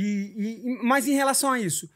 E, e, mas em relação a isso,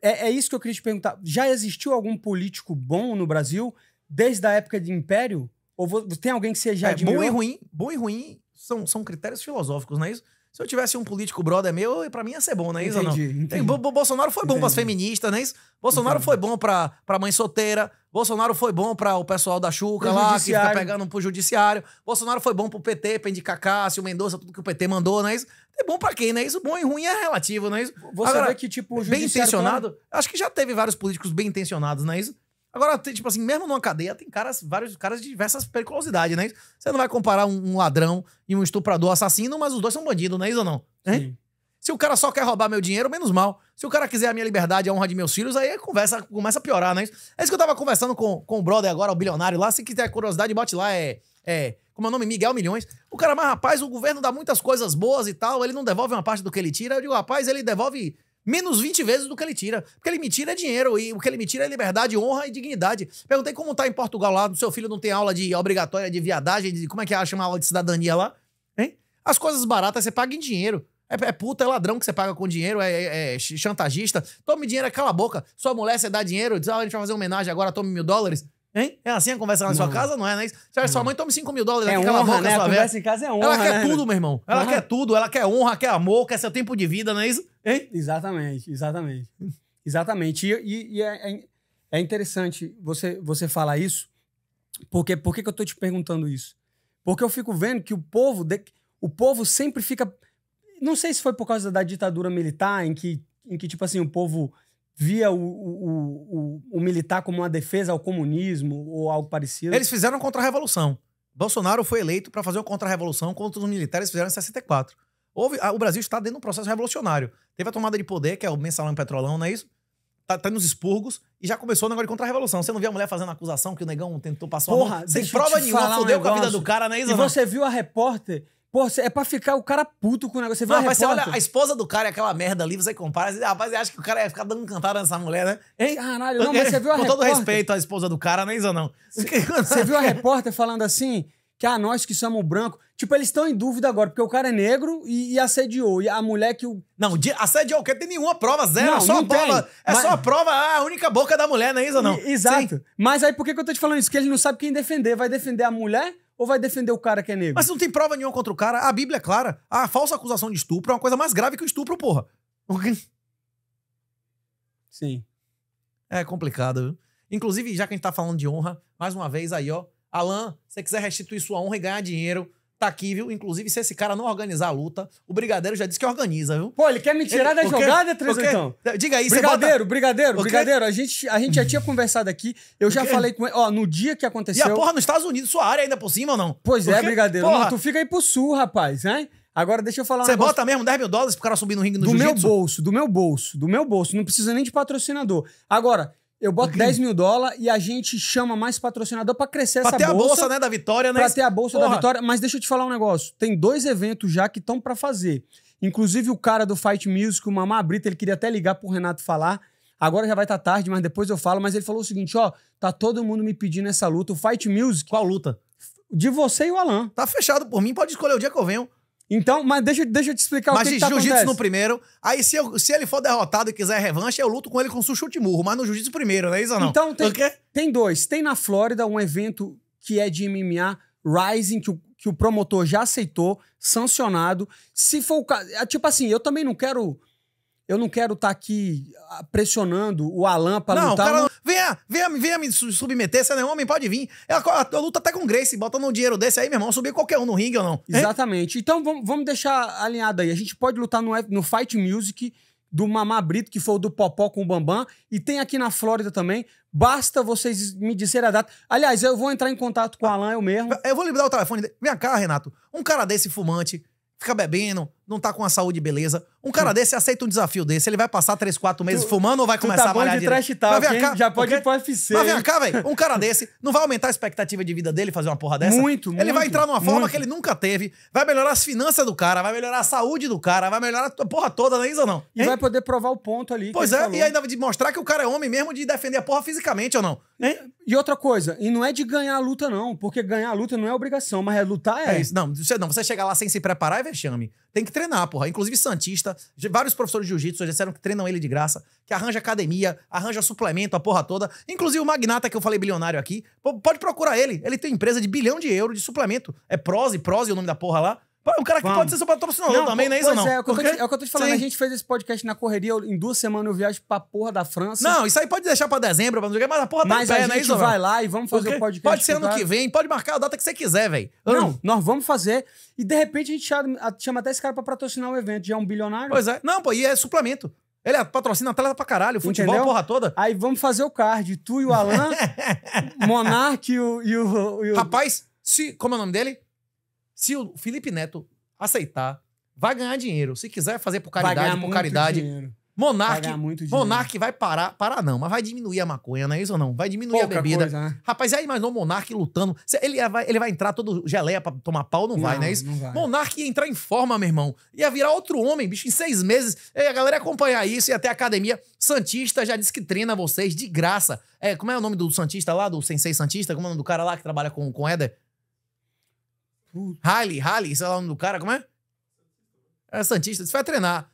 é, é, isso que eu queria te perguntar. Já existiu algum político bom no Brasil desde a época de Império? Ou vou, tem alguém que seja é, bom e ruim? Bom e ruim são, são critérios filosóficos, não é isso? Se eu tivesse um político brother meu, para mim ia ser bom, não é isso? Entendi, não? entendi. Bolsonaro foi bom para as feministas, não é isso? Bolsonaro entendi. foi bom para mãe solteira. Bolsonaro foi bom para o pessoal da Chuca lá, que fica pegando pro judiciário. Bolsonaro foi bom pro PT, pra indicar Cássio, Mendonça, tudo que o PT mandou, não é isso? É bom para quem, não é isso? Bom e ruim é relativo, não é isso? Você Agora, vê que, tipo, o Bem intencionado, acho que já teve vários políticos bem intencionados, não é isso? Agora, tipo assim, mesmo numa cadeia, tem caras, vários caras de diversas periculosidades, né? Você não vai comparar um, ladrão e um estuprador assassino, mas os dois são bandidos, não é isso ou não? Hein? Sim. Se o cara só quer roubar meu dinheiro, menos mal. Se o cara quiser a minha liberdade e a honra de meus filhos, aí a conversa começa a piorar, né? É isso que eu tava conversando com, com o brother agora, o bilionário lá. Se quiser curiosidade, bote lá, é. é como é o nome? Miguel Milhões. O cara, mas rapaz, o governo dá muitas coisas boas e tal, ele não devolve uma parte do que ele tira. Eu digo, rapaz, ele devolve menos 20 vezes do que ele tira. Porque ele me tira é dinheiro e o que ele me tira é liberdade, honra e dignidade. Perguntei como tá em Portugal lá, seu filho não tem aula de obrigatória de viadagem, de, como é que é, uma aula de cidadania lá? Hein? As coisas baratas você paga em dinheiro. É, é puta, é ladrão que você paga com dinheiro, é, é, é chantagista. Tome dinheiro, cala a boca. Sua mulher, você dá dinheiro, diz, ah, a gente vai fazer uma homenagem agora, tome mil dólares. Hein? É assim a conversa na não. sua casa? Não é, né? Se sua mãe tome 5 mil dólares, é aquela honra, boca, né? sua a conversa em casa é honra. Ela quer né? tudo, meu irmão. Ela quer tudo, ela quer honra, quer amor, quer seu tempo de vida, não é isso? Hein? Exatamente, exatamente. exatamente. E, e, e é, é, é, interessante você, você falar isso, porque por que eu tô te perguntando isso? Porque eu fico vendo que o povo, de, o povo sempre fica não sei se foi por causa da ditadura militar, em que, em que tipo assim, o povo via o, o, o, o militar como uma defesa ao comunismo ou algo parecido. Eles fizeram contra-revolução. Bolsonaro foi eleito para fazer uma contra-revolução contra os militares fizeram em 64. Houve, a, o Brasil está dentro de um processo revolucionário. Teve a tomada de poder, que é o mensalão e petrolão, não é isso? Tá, tá nos expurgos e já começou o negócio de contra-revolução. Você não viu a mulher fazendo acusação que o negão tentou passar Porra, uma sem prova nenhuma, fodeu com a vida do cara, não é isso? E não? você viu a repórter Pô, é pra ficar o cara puto com o negócio. Você não, mas você olha, a esposa do cara é aquela merda ali, você compara, você, rapaz, você acha que o cara ia ficar dando cantada nessa mulher, né? Hein? Caralho, não, mas você é, viu a Com todo respeito à esposa do cara, nem isso não. Você, você viu a repórter falando assim, que a ah, nós que somos branco... Tipo, eles estão em dúvida agora, porque o cara é negro e, e assediou. E a mulher que o... Não, de, assediou o quê? Tem nenhuma prova, zero. Não, é só não a prova, tem, é mas... só a prova, ah, a única boca da mulher, não é isso não? I, exato. Sim. Mas aí por que, que eu tô te falando isso? Que ele não sabe quem defender. Vai defender a mulher ou vai defender o cara que é negro? Mas não tem prova nenhuma contra o cara. A Bíblia é clara. A falsa acusação de estupro é uma coisa mais grave que o estupro, porra. Sim. É complicado, viu? Inclusive, já que a gente tá falando de honra, mais uma vez aí, ó. Alan, se você quiser restituir sua honra e ganhar dinheiro, Tá aqui, viu? Inclusive, se esse cara não organizar a luta, o Brigadeiro já disse que organiza, viu? Pô, ele quer me tirar ele, da jogada, Trezor, Diga aí, Brigadeiro, bota... Brigadeiro, Brigadeiro. A gente, a gente já tinha conversado aqui. Eu já falei com ele. Ó, no dia que aconteceu... E a porra nos Estados Unidos, sua área ainda por cima ou não? Pois é, Brigadeiro. Não, tu fica aí pro sul, rapaz, né? Agora deixa eu falar Você um bota mesmo 10 mil dólares pro cara subir no ringue no Do meu bolso, do meu bolso, do meu bolso. Não precisa nem de patrocinador. Agora, eu boto 10 mil dólares e a gente chama mais patrocinador para crescer pra essa bolsa. Pra ter a bolsa, né, da vitória, né? Pra ter a bolsa Porra. da vitória. Mas deixa eu te falar um negócio. Tem dois eventos já que estão para fazer. Inclusive o cara do Fight Music, o Mamá Brita, ele queria até ligar pro Renato falar. Agora já vai estar tá tarde, mas depois eu falo. Mas ele falou o seguinte, ó, tá todo mundo me pedindo essa luta. O Fight Music... Qual luta? De você e o Alan. Tá fechado por mim, pode escolher o dia que eu venho. Então, mas deixa, deixa eu te explicar mas o que, Mas tá jiu-jitsu no primeiro. Aí, se, eu, se ele for derrotado e quiser revanche, eu luto com ele com sushi de murro. Mas no jiu-jitsu primeiro, não é isso ou não? Então, tem, tem dois. Tem na Flórida um evento que é de MMA, Rising, que o, que o promotor já aceitou, sancionado. Se for o caso... É tipo assim, eu também não quero... Eu não quero estar tá aqui ah, pressionando o Alan para lutar. Não, o cara não Venha, venha, venha me submeter, você não é homem, pode vir. Ela, é a, luta até com Grace, botando um dinheiro desse aí, meu irmão, subir qualquer um no ringue ou não. Exatamente. Então vamos, deixar alinhado aí. A gente pode lutar no, no Fight Music do Mamá Brito, que foi o do Popó com o Bambam, e tem aqui na Flórida também. Basta vocês me dizer a data. Aliás, eu vou entrar em contato com o Alan, eu mesmo. Eu vou liberar o telefone dele. Vem cá, Renato. Um cara desse fumante, fica bebendo, não tá com a saúde beleza. Um cara desse aceita um desafio desse, ele vai passar 3, 4 meses tu, fumando ou vai começar tá a malhar de trash talk, vai cá, Já pode ir pro UFC. Mas vem cá, velho. Um cara desse não vai aumentar a expectativa de vida dele fazer uma porra dessa? Muito, ele muito. Ele vai entrar numa forma muito. que ele nunca teve, vai melhorar as finanças do cara, vai melhorar a saúde do cara, vai melhorar a porra toda, não é isso ou não? Hein? E vai poder provar o ponto ali. Pois é, e ainda de mostrar que o cara é homem mesmo de defender a porra fisicamente ou não. Hein? E outra coisa, e não é de ganhar a luta não, porque ganhar a luta não é obrigação, mas é lutar é. é isso. Não, você não, você chegar lá sem se preparar é vexame. Tem que treinar, porra. Inclusive Santista, vários professores de jiu-jitsu já disseram que treinam ele de graça, que arranja academia, arranja suplemento, a porra toda. Inclusive o magnata que eu falei bilionário aqui, pode procurar ele. Ele tem empresa de bilhão de euro de suplemento. É Prose, Prose é o nome da porra lá. É um cara que Vamos. pode ser seu patrocinador não, também, não é isso, não? É, é o, que eu tô, é o que eu tô te falando. Sim. A gente fez esse podcast na correria. Eu, em duas semanas eu viajo pra porra da França. Não, isso aí pode deixar pra dezembro, pra não sei mas a porra tá mas pé, a é gente vai lá e vamos fazer o podcast. Pode ser ano que vem, pode marcar a data que você quiser, velho. Não, nós vamos fazer. E de repente a gente chama, chama até esse cara pra patrocinar o evento. Já é um bilionário. Pois é. Não, pô, e é suplemento. Ele é patrocina atleta pra caralho, futebol, Entendeu? porra toda. Aí vamos fazer o card. Tu e o Alan, Monark e o, e o, e o... Rapaz, se, como é o nome dele? Se o Felipe Neto aceitar, vai ganhar dinheiro. Se quiser fazer por caridade, por caridade. Dinheiro. Monarque, Monarque vai parar, parar não, mas vai diminuir a maconha, não é isso ou não? Vai diminuir Pouca a bebida. Coisa, né? Rapaz, aí imaginou Monarque lutando. Ele vai, ele vai entrar todo geleia pra tomar pau? Não, não vai, não é isso? Não Monarque ia entrar em forma, meu irmão. Ia virar outro homem, bicho, em seis meses. E a galera ia acompanhar isso, e até a academia. Santista já disse que treina vocês de graça. É, como é o nome do Santista lá, do Sensei Santista? Como é o nome do cara lá que trabalha com, com Éder? Halley, Halley, sei lá o nome do cara, como é? Era é Santista, você vai treinar.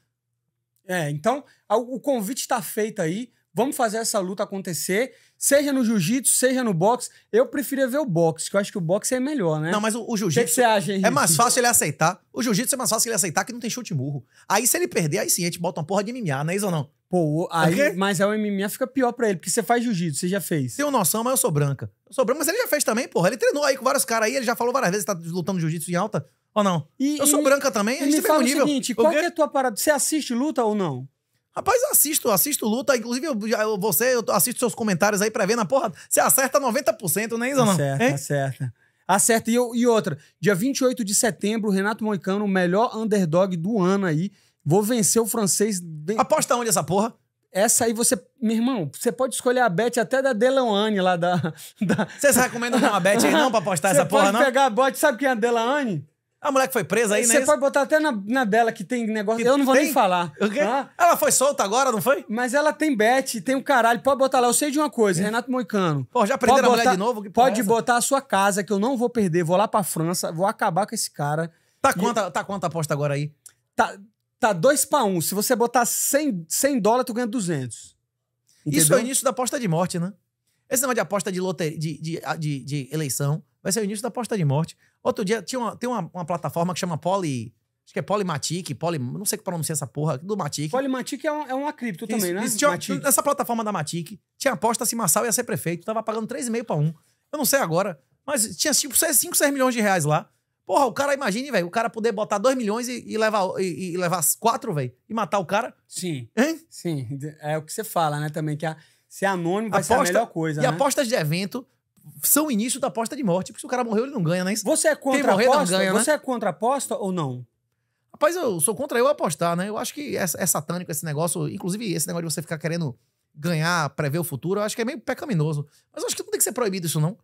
É, então o convite está feito aí. Vamos fazer essa luta acontecer, seja no jiu-jitsu, seja no boxe. Eu preferia ver o boxe, que eu acho que o boxe é melhor, né? Não, mas o, o jiu-jitsu. O que, você acha, É mais fácil ele aceitar. O jiu-jitsu é mais fácil ele aceitar que não tem chute murro. Aí se ele perder, aí sim a gente bota uma porra de mimiar, não é isso ou não? Pô, aí, mas é o MMA fica pior pra ele, porque você faz jiu-jitsu, você já fez. Tenho noção, mas eu sou branca. Eu sou branca, mas ele já fez também, porra. Ele treinou aí com vários caras aí, ele já falou várias vezes, tá lutando jiu-jitsu em alta. Ou não? E, eu sou e branca também, a gente me fala nível. o seguinte, qual que é a tua parada? Você assiste luta ou não? Rapaz, assisto, assisto luta. Inclusive, eu, você, eu assisto seus comentários aí pra ver na porra. Você acerta 90%, né, Isana? Acerta, hein? acerta. Acerta. E, e outra, dia 28 de setembro, Renato Moicano, o melhor underdog do ano aí. Vou vencer o francês Aposta onde essa porra? Essa aí você. Meu irmão, você pode escolher a bet até da Delawane lá da. Você da... recomenda uma bet aí não pra apostar essa porra, não? Você pode pegar a bet, sabe quem é a Delawane? A mulher que foi presa aí, né? Você pode botar até na, na dela que tem negócio. Que eu não vou tem? nem falar. Okay. Ah? Tá? Ela foi solta agora, não foi? Mas ela tem bet, tem um caralho. Pode botar lá. Eu sei de uma coisa, é. Renato Moicano. Pô, já prenderam botar, a mulher de novo? pode é botar a sua casa, que eu não vou perder. Vou lá pra França, vou acabar com esse cara. Tá e... quanto tá quanto a aposta agora aí? Tá, Tá 2 para 1. Um. Se você botar 100, 100 dólares, tu ganha 200. Entendeu? Isso é o início da aposta de morte, né? Esse nome de aposta de, loteria, de, de, de, de, eleição vai ser o início da aposta de morte. Outro dia, tinha uma, tem uma, uma plataforma que chama Poly... Acho que é Polymatic, Poly, não sei que pronuncia essa porra, do Matic. Polymatic é, um, é uma cripto isso, também, né? Isso, tinha, nessa plataforma da Matic, tinha aposta se Massal ia ser prefeito, tava pagando 3,5 para 1. Eu não sei agora, mas tinha tipo 5, 6 milhões de reais lá. Porra, o cara, imagine, velho, o cara poder botar 2 milhões e, e levar, e, e levar quatro, velho, e matar o cara. Sim. Hein? Sim. É o que você fala, né, também, que a, ser anônimo vai aposta, ser a melhor coisa. E né? apostas de evento são o início da aposta de morte, porque se o cara morreu, ele não ganha, né? É né? Você é contra Quem morrer, aposta? Não ganha, Você é contra aposta ou não? Rapaz, eu sou contra eu apostar, né? Eu acho que é, é satânico esse negócio, inclusive esse negócio de você ficar querendo ganhar, prever o futuro, eu acho que é meio pecaminoso. Mas eu acho que não tem que ser proibido isso, não.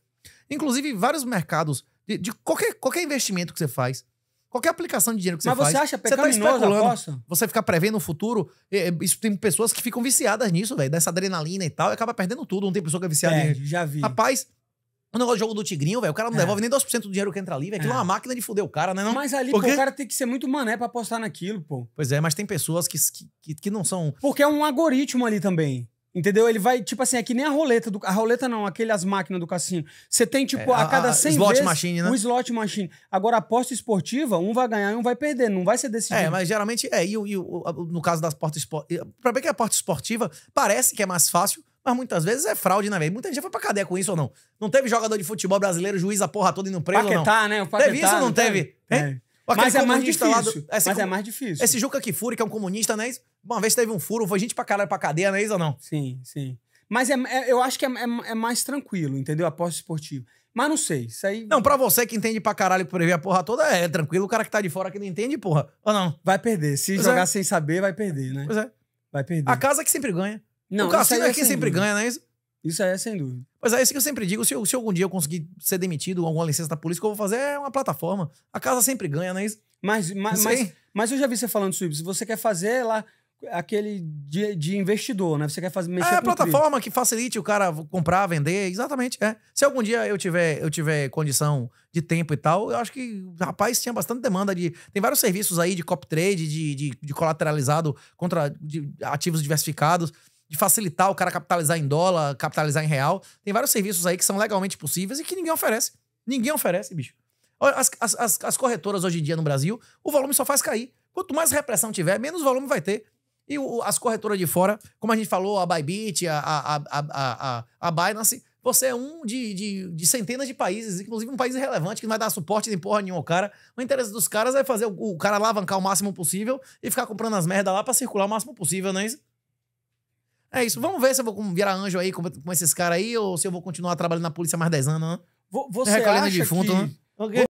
Inclusive, vários mercados de, de qualquer, qualquer investimento que você faz. Qualquer aplicação de dinheiro que você faz. Mas você acha pecaminoso você tá Você ficar prevendo o futuro. É, é, isso tem pessoas que ficam viciadas nisso, velho. Dessa adrenalina e tal. E acaba perdendo tudo. Não tem pessoa que é viciada. É, em... já vi. Rapaz, o negócio do jogo do Tigrinho, velho, o cara não é. devolve nem 2% do dinheiro que entra ali, velho. Aquilo é. é uma máquina de fuder o cara, né? Não? Mas ali, pô, o cara tem que ser muito mané pra apostar naquilo, pô. Pois é, mas tem pessoas que, que, que não são. Porque é um algoritmo ali também. Entendeu? Ele vai, tipo assim, é que nem a roleta do. A roleta não, aquele as máquinas do cassino. Você tem, tipo, é, a, a, cada 100 slot vezes. Machine, né? Um slot machine. Agora, aposta esportiva, um vai ganhar e um vai perder. Não vai ser decidido. É, mas geralmente é. E, e no caso das portas esportivas. Pra ver que a é porta esportiva parece que é mais fácil, mas muitas vezes é fraude, né, Muita gente foi pra cadeia com isso ou não? Não teve jogador de futebol brasileiro, juiz a porra toda indo preso Paquetá, ou não? Né? O Paquetá, Teve isso ou não, não teve? teve? É. É Mas é mais difícil. Do, esse, juca é mais difícil. Esse Juca Kifuri, que é um comunista, né? Uma vez teve um furo, foi gente pra caralho pra cadeia, não é isso ou não? Sim, sim. Mas é, é eu acho que é, é, é, mais tranquilo, entendeu? Aposta esportiva. Mas não sei, isso aí... Não, pra você que entende pra caralho por prever a porra toda, é tranquilo. O cara que tá de fora que não entende, porra. Ou não? Vai perder. Se pois jogar é. sem saber, vai perder, né? Pois é. Vai perder. A casa que sempre ganha. Não, o cassino é, é quem sempre dúvida. ganha, não é isso? Isso aí é sem dúvida. Mas é isso que eu sempre digo: se, eu, se algum dia eu conseguir ser demitido, alguma licença da polícia, o que eu vou fazer é uma plataforma. A casa sempre ganha, não é isso? Mas, mas, mas, mas eu já vi você falando isso, se você quer fazer lá aquele de, de, investidor, né? Você quer fazer mexer É a plataforma que facilite o cara comprar, vender, exatamente, é. Se algum dia eu tiver eu tiver condição de tempo e tal, eu acho que, rapaz, tinha bastante demanda de tem vários serviços aí de cop trade, de, de, de colateralizado contra ativos diversificados de facilitar o cara capitalizar em dólar, capitalizar em real. Tem vários serviços aí que são legalmente possíveis e que ninguém oferece. Ninguém oferece, bicho. As, as, as corretoras hoje em dia no Brasil, o volume só faz cair. Quanto mais repressão tiver, menos volume vai ter. E o, as corretoras de fora, como a gente falou, a Bybit, a, a, a, a, a Binance, você é um de, de, de, centenas de países, inclusive um país relevante que não vai dar suporte nem porra nenhuma ao cara. O interesse dos caras é fazer o, o cara alavancar o máximo possível e ficar comprando as merdas lá para circular o máximo possível, não é isso? É isso. Vamos ver se eu vou virar anjo aí com, com esses caras aí ou se eu vou continuar trabalhando na polícia mais 10 anos, né? Você Recolhendo acha defunto, que... né? Okay.